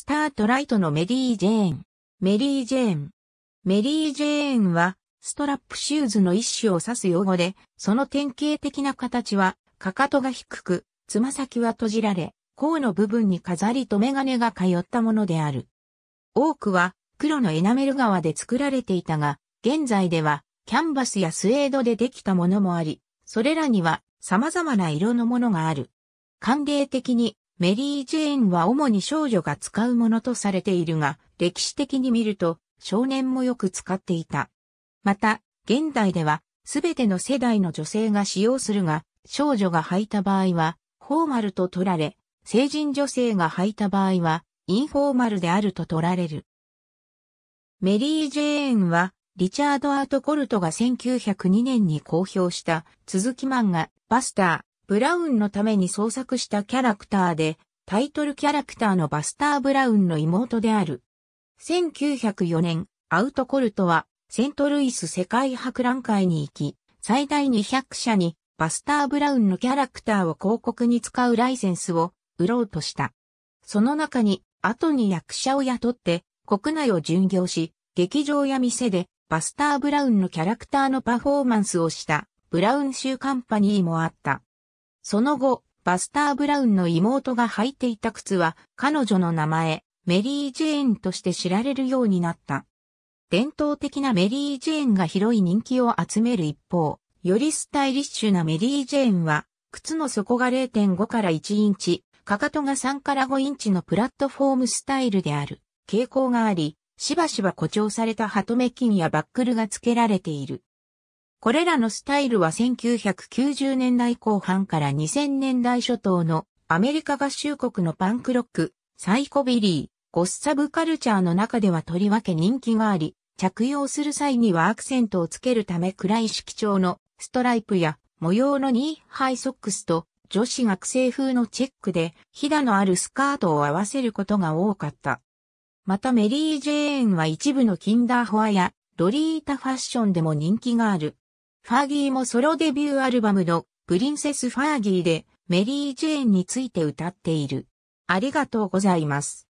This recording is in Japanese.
スタートライトのメリー・ジェーン。メリー・ジェーン。メリー・ジェーンは、ストラップシューズの一種を指す用語で、その典型的な形は、かかとが低く、つま先は閉じられ、甲の部分に飾りとメガネが通ったものである。多くは、黒のエナメル革で作られていたが、現在では、キャンバスやスウェードでできたものもあり、それらには様々な色のものがある。慣例的にメリー・ジェーンは主に少女が使うものとされているが、歴史的に見ると少年もよく使っていた。また、現代では、すべての世代の女性が使用するが、少女が履いた場合は、フォーマルと取られ、成人女性が履いた場合は、インフォーマルであると取られる。メリー・ジェーンは、リチャード・アート・コルトが1902年に公表した続き漫画、バスター、ブラウンのために創作したキャラクターで、タイトルキャラクターのバスター・ブラウンの妹である。1904年、アウトコルトは、セントルイス世界博覧会に行き、最大200社に、バスター・ブラウンのキャラクターを広告に使うライセンスを売ろうとした。その中に、後に役者を雇って、国内を巡業し、劇場や店で、バスター・ブラウンのキャラクターのパフォーマンスをした、ブラウン州カンパニーもあった。その後、バスター・ブラウンの妹が履いていた靴は彼女の名前、メリー・ジェーンとして知られるようになった。伝統的なメリー・ジェーンが広い人気を集める一方、よりスタイリッシュなメリー・ジェーンは、靴の底が0.5から1インチ、かかとが3から5インチのプラットフォームスタイルである傾向があり、しばしば誇張されたハトメ筋やバックルが付けられている。これらのスタイルは1990年代後半から2000年代初頭のアメリカ合衆国のパンクロック、サイコビリー、ゴッサブカルチャーの中ではとりわけ人気があり、着用する際にはアクセントをつけるため暗い色調のストライプや模様のニーハイソックスと女子学生風のチェックでひだのあるスカートを合わせることが多かった。またメリー・ジェーンは一部のキンダーホアやロリータファッションでも人気がある。ファーギーもソロデビューアルバムのプリンセス・ファーギーでメリー・ジェーンについて歌っている。ありがとうございます。